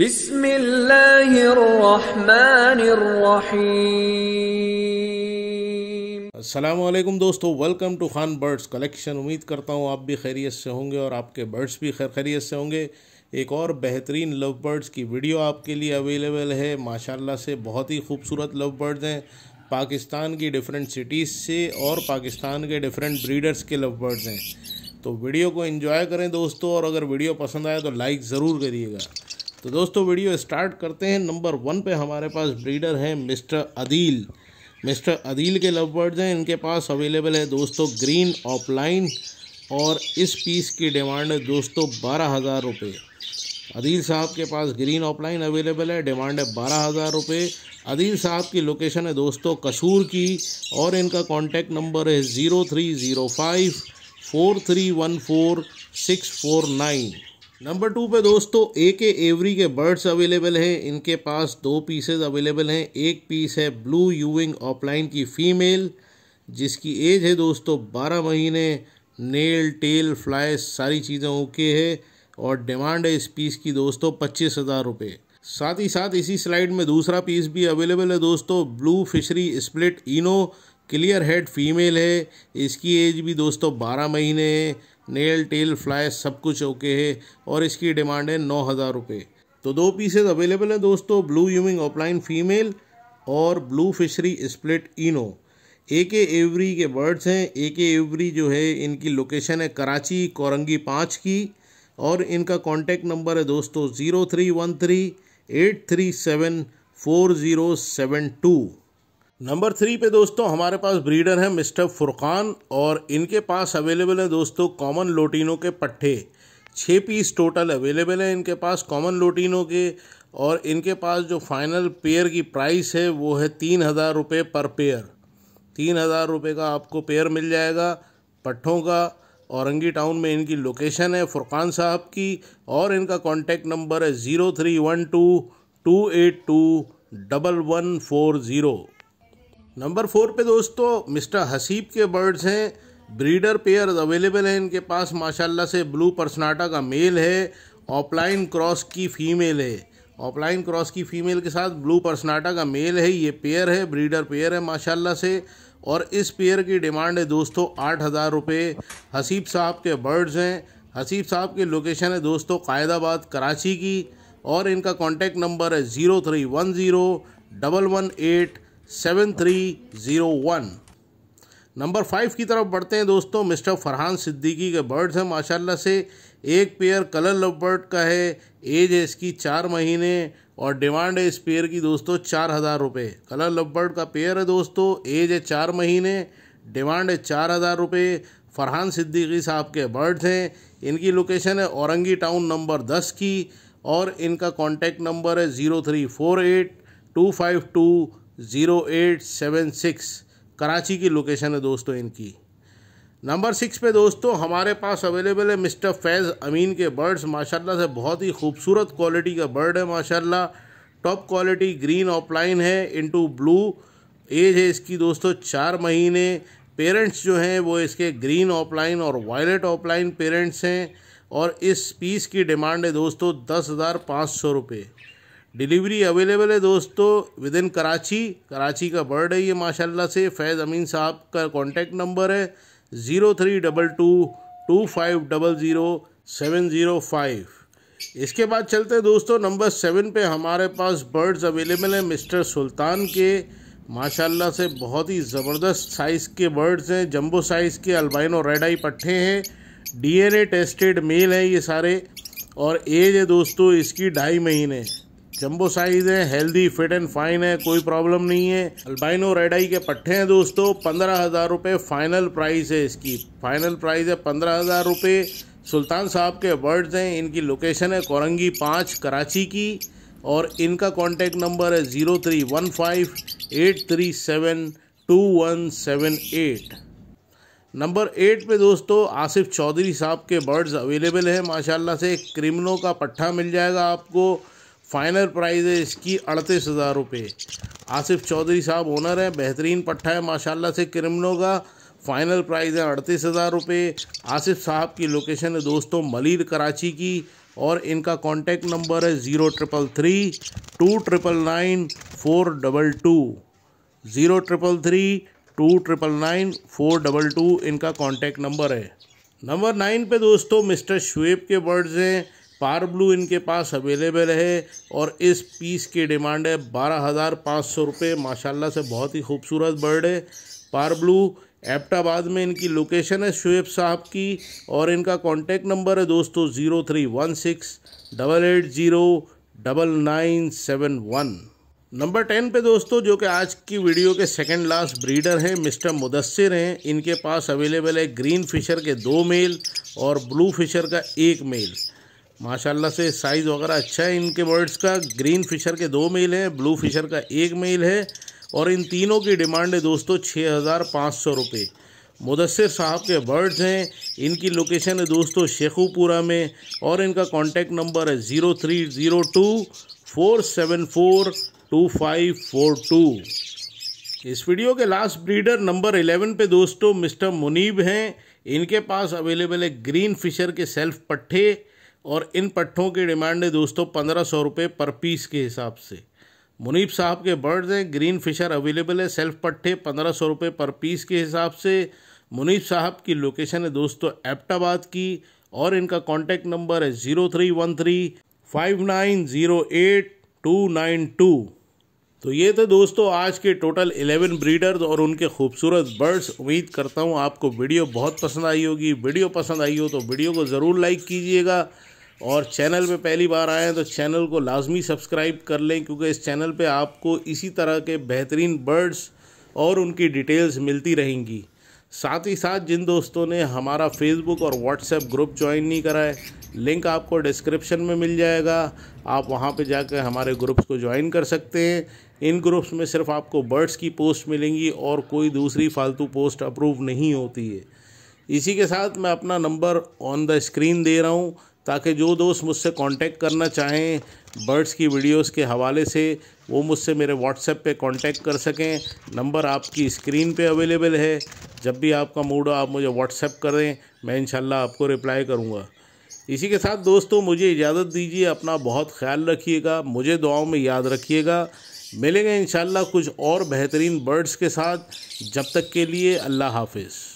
बिस्मिल्लाहिर्रहमानिर्रहीम दोस्तों welcome to Khan birds collection उम्मीद करता हूँ आप भी खैरियत से होंगे और आपके बर्ड्स भी खैर खैरियत से होंगे एक और बेहतरीन लव बर्ड्स की वीडियो आपके लिए अवेलेबल है माशाल्लाह से बहुत ही खूबसूरत लव बर्ड्स हैं पाकिस्तान की डिफरेंट सिटीज़ से और पाकिस्तान के डिफरेंट ब्रीडर्स के लव बर्ड्स हैं तो वीडियो को एंजॉय करें दोस्तों और अगर वीडियो पसंद आए तो लाइक ज़रूर करिएगा तो दोस्तों वीडियो स्टार्ट करते हैं नंबर वन पे हमारे पास ब्रीडर है मिस्टर अदील मिस्टर अदील के लव बर्ड्स हैं इनके पास अवेलेबल है दोस्तों ग्रीन ऑफलाइन और इस पीस की डिमांड है दोस्तों बारह हज़ार रुपये अदील साहब के पास ग्रीन ऑफलाइन अवेलेबल है डिमांड है बारह हज़ार रुपये अदील साहब की लोकेशन है दोस्तों कसूर की और इनका कॉन्टैक्ट नंबर है zero three zero five four three one four six four nine number two पे दोस्तों ए के एवरी के बर्ड्स अवेलेबल हैं इनके पास दो पीसेज अवेलेबल हैं एक पीस है ब्लू यूविंग ऑफलाइन की फीमेल जिसकी एज है दोस्तों बारह महीने नेल टेल फ्लाई सारी चीज़ें ओके है और डिमांड है इस पीस की दोस्तों पच्चीस हज़ार रुपये साथ ही साथ इसी स्लाइड में दूसरा पीस भी अवेलेबल है दोस्तों blue fischeri split ino clear head female है इसकी एज भी दोस्तों बारह महीने है नेल टेल फ्लैश सब कुछ ओके है और इसकी डिमांड है नौ हज़ार रुपये तो दो पीसेज अवेलेबल हैं दोस्तों ब्लू यूमिंग ऑफलाइन फीमेल और ब्लू फिशरी स्प्लिट इनो ए के एवरी के बर्ड्स हैं ए के एवरी जो है इनकी लोकेशन है कराची कोरंगी पाँच की और इनका कॉन्टैक्ट नंबर है दोस्तों zero three one three eight three seven four zero seven two number three पे दोस्तों हमारे पास ब्रीडर हैं मिस्टर फुरकान और इनके पास अवेलेबल है दोस्तों कॉमन लोटिनो के पट्ठे छः पीस टोटल अवेलेबल है इनके पास कॉमन लोटिनो के और इनके पास जो फाइनल पेयर की प्राइस है वो है तीन हज़ार रुपये पर पेयर तीन हज़ार रुपये का आपको पेयर मिल जाएगा पट्ठों का औरंगी टाउन में इनकी लोकेशन है फुरकान साहब की और इनका कॉन्टेक्ट नंबर है zero three one two two eight two double one four zero number four पे दोस्तों मिस्टर हसीब के बर्ड्स हैं ब्रीडर पेयर अवेलेबल हैं इनके पास माशाल्लाह से ब्लू पर्सनाटा का मेल है ऑफलाइन क्रॉस की फीमेल है ऑफलाइन क्रॉस की फीमेल के साथ ब्लू पर्सनाटा का मेल है ये पेयर है ब्रीडर पेयर है माशाल्लाह से और इस पेयर की डिमांड है दोस्तों आठ हज़ार रुपये हसीब साहब के बर्ड्स हैं हसीब साहब की लोकेशन है दोस्तों कायदाबाद कराची की और इनका कॉन्टैक्ट नंबर है zero three one zero double one eight seven three zero one number five की तरफ बढ़ते हैं दोस्तों मिस्टर फरहान सिद्दीकी के बर्ड्स हैं माशाल्लाह से एक पेयर कलर लव बर्ड का है एज है इसकी चार महीने और डिमांड है इस पेयर की दोस्तों चार हज़ार रुपये कलर लव बर्ड का पेयर है दोस्तों एज है चार महीने डिमांड है चार हज़ार रुपये फरहान सिद्दीकी साहब के बर्ड्स हैं इनकी लोकेशन है औरंगी टाउन नंबर दस की और इनका कॉन्टैक्ट नंबर है zero three four eight two five two zero eight seven six Karachi की लोकेशन है दोस्तों इनकी नंबर सिक्स पे दोस्तों हमारे पास अवेलेबल है मिस्टर फैज़ अमीन के बर्ड्स माशाल्लाह से बहुत ही खूबसूरत क्वालिटी का बर्ड है माशाल्लाह टॉप क्वालिटी ग्रीन ऑफलाइन है इनटू ब्लू एज है इसकी दोस्तों चार महीने पेरेंट्स जो हैं वो इसके ग्रीन ऑफलाइन और वायलेट ऑफलाइन पेरेंट्स हैं और इस पीस की डिमांड है दोस्तों दस हज़ार पाँच सौ रुपये डिलीवरी अवेलेबल है दोस्तों विद इन कराची कराची का बर्ड है ये माशाल्लाह से फैज़ अमीन साहब का कॉन्टेक्ट नंबर है zero three double two two five double zero seven zero five इसके बाद चलते हैं दोस्तों नंबर सेवन पे हमारे पास बर्ड्स अवेलेबल हैं मिस्टर सुल्तान के माशाल्लाह से बहुत ही ज़बरदस्त साइज़ के बर्ड्स हैं जंबो साइज़ के अल्बाइनो रेड आई पट्ठे हैं डीएनए टेस्टेड मेल हैं ये सारे और एज है दोस्तों इसकी ढाई महीने जम्बो साइज है हेल्दी फिट एंड फाइन है कोई प्रॉब्लम नहीं है अल्बाइनो रेडाई के पट्टे हैं दोस्तों पंद्रह हजार रुपये फाइनल प्राइस है इसकी फाइनल प्राइस है पंद्रह हजार रुपये सुल्तान साहब के वर्ड्स हैं इनकी लोकेशन है कोरंगी पाँच कराची की और इनका कॉन्टैक्ट नंबर है zero three one five eight three seven two one seven eight number eight पे दोस्तों आसिफ चौधरी साहब के बर्ड्स अवेलेबल हैं माशाल्लाह से क्रिमिनो का पट्ठा मिल जाएगा आपको फाइनल प्राइज़ है इसकी अड़तीस हज़ार रुपये आसिफ चौधरी साहब ओनर है बेहतरीन पट्टा है माशाल्लाह से क्रिमिनो का फाइनल प्राइज़ है अड़तीस हज़ार रुपये आसिफ साहब की लोकेशन है दोस्तों मलिर कराची की और इनका कॉन्टेक्ट नंबर है zero triple three two triple nine four double two zero triple three two triple nine four double two इनका कॉन्टेक्ट नंबर है नंबर नाइन पे दोस्तों मिस्टर शुएब के बर्ड्स हैं पार ब्लू इनके पास अवेलेबल है और इस पीस की डिमांड है बारह हज़ार पाँच सौ रुपये माशाला से बहुत ही खूबसूरत बर्ड है पार ब्लू एबटाबाद में इनकी लोकेशन है शुएब साहब की और इनका कॉन्टेक्ट नंबर है दोस्तों zero three one six double eight zero double nine seven one number ten पे दोस्तों जो कि आज की वीडियो के सेकंड लास्ट ब्रीडर हैं मिस्टर मुदस्सिर हैं इनके पास अवेलेबल है ग्रीन फिशर के दो मेल और ब्लू फिशर का एक मेल माशाल्लाह से साइज़ वगैरह अच्छा है इनके बर्ड्स का ग्रीन फिशर के दो मेल हैं ब्लू फिशर का एक मेल है और इन तीनों की डिमांड है दोस्तों छः हज़ार पाँच सौ रुपये मुदसर साहब के बर्ड्स हैं इनकी लोकेशन है दोस्तों शेखुपुरा में और इनका कॉन्टैक्ट नंबर है zero three zero two four seven four two five four two इस वीडियो के लास्ट ब्रीडर नंबर एलेवन पे दोस्तों मिस्टर मुनीब हैं इनके पास अवेलेबल है ग्रीन फिशर के सेल्फ पट्ठे और इन पट्ठों की डिमांड है दोस्तों पंद्रह सौ रुपये पर पीस के हिसाब से मुनीब साहब के बर्ड्स हैं ग्रीन फिशर अवेलेबल है सेल्फ पट्टे पंद्रह सौ रुपये पर पीस के हिसाब से मुनीब साहब की लोकेशन है दोस्तों एप्टाबाद की और इनका कॉन्टैक्ट नंबर है zero three one three five nine zero eight two nine two तो ये थे दोस्तों आज के टोटल 11 ब्रीडर्स और उनके खूबसूरत बर्ड्स उम्मीद करता हूँ आपको वीडियो बहुत पसंद आई होगी वीडियो पसंद आई हो तो वीडियो को ज़रूर लाइक कीजिएगा और चैनल पे पहली बार आए हैं तो चैनल को लाजमी सब्सक्राइब कर लें क्योंकि इस चैनल पे आपको इसी तरह के बेहतरीन बर्ड्स और उनकी डिटेल्स मिलती रहेंगी साथ ही साथ जिन दोस्तों ने हमारा फेसबुक और व्हाट्सएप ग्रुप ज्वाइन नहीं करा है लिंक आपको डिस्क्रिप्शन में मिल जाएगा आप वहाँ पर जाकर हमारे ग्रुप्स को ज्वाइन कर सकते हैं इन ग्रुप्स में सिर्फ आपको बर्ड्स की पोस्ट मिलेंगी और कोई दूसरी फालतू पोस्ट अप्रूव नहीं होती है इसी के साथ मैं अपना नंबर ऑन द स्क्रीन दे रहा हूँ ताकि जो दोस्त मुझसे कांटेक्ट करना चाहें बर्ड्स की वीडियोस के हवाले से वो मुझसे मेरे व्हाट्सएप पे कांटेक्ट कर सकें नंबर आपकी स्क्रीन पे अवेलेबल है जब भी आपका मूड हो आप मुझे व्हाट्सएप करें मैं इन आपको रिप्लाई करूँगा इसी के साथ दोस्तों मुझे इजाज़त दीजिए अपना बहुत ख्याल रखिएगा मुझे दुआओं में याद रखिएगा मिलेंगे इन कुछ और बेहतरीन बर्ड्स के साथ जब तक के लिए अल्लाह हाफिज़